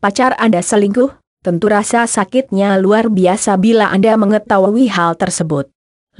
pacar Anda selingkuh, tentu rasa sakitnya luar biasa bila Anda mengetahui hal tersebut.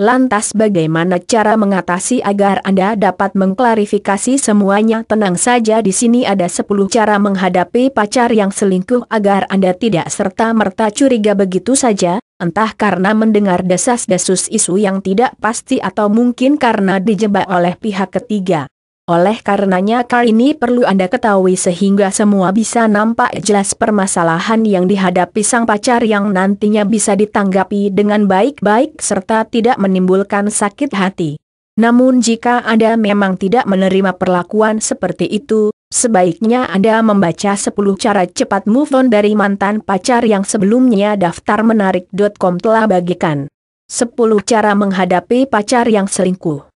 Lantas bagaimana cara mengatasi agar Anda dapat mengklarifikasi semuanya? Tenang saja di sini ada 10 cara menghadapi pacar yang selingkuh agar Anda tidak serta-merta curiga begitu saja, entah karena mendengar desas-desus isu yang tidak pasti atau mungkin karena dijebak oleh pihak ketiga. Oleh karenanya kali ini perlu Anda ketahui sehingga semua bisa nampak jelas permasalahan yang dihadapi sang pacar yang nantinya bisa ditanggapi dengan baik-baik serta tidak menimbulkan sakit hati. Namun jika Anda memang tidak menerima perlakuan seperti itu, sebaiknya Anda membaca 10 cara cepat move on dari mantan pacar yang sebelumnya daftar menarik.com telah bagikan. 10 cara menghadapi pacar yang selingkuh.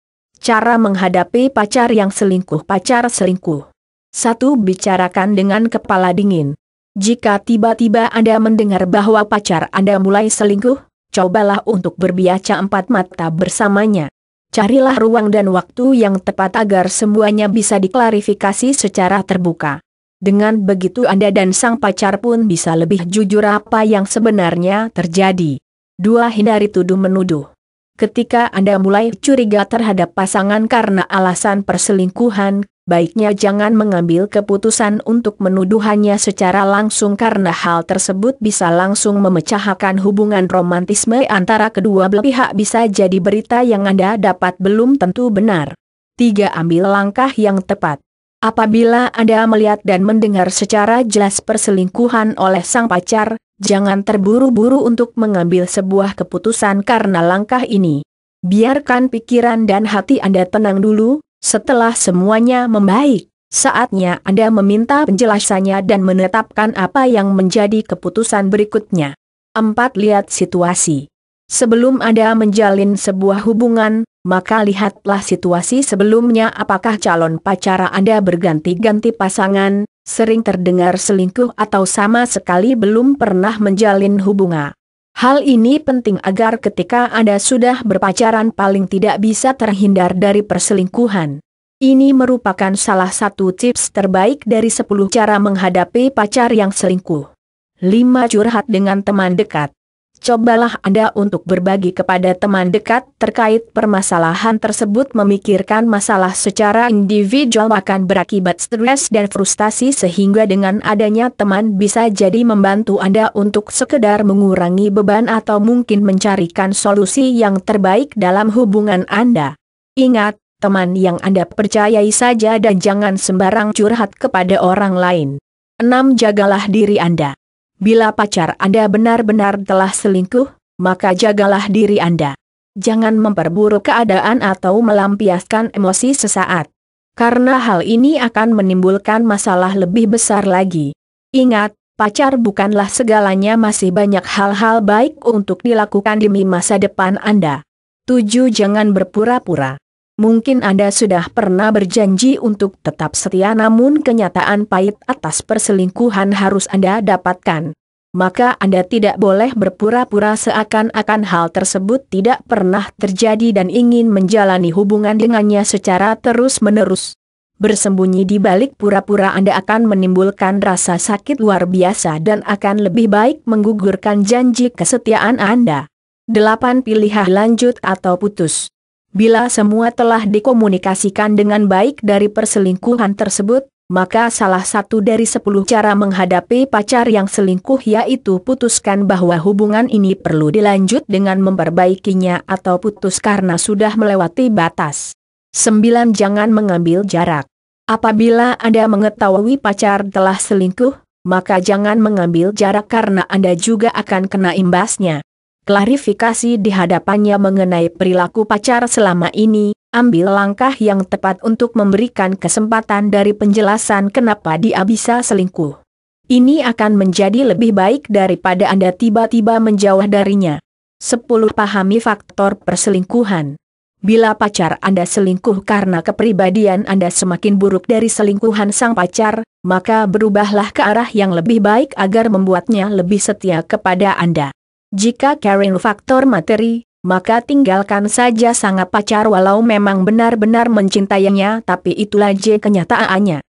Cara menghadapi pacar yang selingkuh Pacar selingkuh. Satu Bicarakan dengan kepala dingin. Jika tiba-tiba Anda mendengar bahwa pacar Anda mulai selingkuh, cobalah untuk berbiaca empat mata bersamanya. Carilah ruang dan waktu yang tepat agar semuanya bisa diklarifikasi secara terbuka. Dengan begitu Anda dan sang pacar pun bisa lebih jujur apa yang sebenarnya terjadi. dua Hindari tuduh-menuduh. Ketika Anda mulai curiga terhadap pasangan karena alasan perselingkuhan, baiknya jangan mengambil keputusan untuk menuduhannya secara langsung karena hal tersebut bisa langsung memecahkan hubungan romantisme antara kedua belah pihak bisa jadi berita yang Anda dapat belum tentu benar. 3. Ambil langkah yang tepat. Apabila Anda melihat dan mendengar secara jelas perselingkuhan oleh sang pacar, jangan terburu-buru untuk mengambil sebuah keputusan karena langkah ini. Biarkan pikiran dan hati Anda tenang dulu, setelah semuanya membaik, saatnya Anda meminta penjelasannya dan menetapkan apa yang menjadi keputusan berikutnya. 4. Lihat situasi. Sebelum Anda menjalin sebuah hubungan, maka lihatlah situasi sebelumnya apakah calon pacar Anda berganti-ganti pasangan, sering terdengar selingkuh atau sama sekali belum pernah menjalin hubungan. Hal ini penting agar ketika Anda sudah berpacaran paling tidak bisa terhindar dari perselingkuhan. Ini merupakan salah satu tips terbaik dari 10 cara menghadapi pacar yang selingkuh. 5. Curhat dengan teman dekat cobalah Anda untuk berbagi kepada teman dekat terkait permasalahan tersebut memikirkan masalah secara individual akan berakibat stres dan frustasi sehingga dengan adanya teman bisa jadi membantu Anda untuk sekedar mengurangi beban atau mungkin mencarikan solusi yang terbaik dalam hubungan Anda. Ingat, teman yang Anda percayai saja dan jangan sembarang curhat kepada orang lain. 6. Jagalah diri Anda. Bila pacar Anda benar-benar telah selingkuh, maka jagalah diri Anda. Jangan memperburuk keadaan atau melampiaskan emosi sesaat. Karena hal ini akan menimbulkan masalah lebih besar lagi. Ingat, pacar bukanlah segalanya masih banyak hal-hal baik untuk dilakukan demi masa depan Anda. 7. Jangan berpura-pura. Mungkin Anda sudah pernah berjanji untuk tetap setia namun kenyataan pahit atas perselingkuhan harus Anda dapatkan. Maka Anda tidak boleh berpura-pura seakan-akan hal tersebut tidak pernah terjadi dan ingin menjalani hubungan dengannya secara terus-menerus. Bersembunyi di balik pura-pura Anda akan menimbulkan rasa sakit luar biasa dan akan lebih baik menggugurkan janji kesetiaan Anda. 8. Pilihan lanjut atau putus Bila semua telah dikomunikasikan dengan baik dari perselingkuhan tersebut, maka salah satu dari sepuluh cara menghadapi pacar yang selingkuh yaitu putuskan bahwa hubungan ini perlu dilanjut dengan memperbaikinya atau putus karena sudah melewati batas. 9. Jangan mengambil jarak. Apabila Anda mengetahui pacar telah selingkuh, maka jangan mengambil jarak karena Anda juga akan kena imbasnya klarifikasi di hadapannya mengenai perilaku pacar selama ini, ambil langkah yang tepat untuk memberikan kesempatan dari penjelasan kenapa dia bisa selingkuh. Ini akan menjadi lebih baik daripada Anda tiba-tiba menjauh darinya. 10. Pahami faktor perselingkuhan. Bila pacar Anda selingkuh karena kepribadian Anda semakin buruk dari selingkuhan sang pacar, maka berubahlah ke arah yang lebih baik agar membuatnya lebih setia kepada Anda. Jika carrying faktor materi, maka tinggalkan saja sang pacar walau memang benar-benar mencintainya tapi itulah je kenyataannya.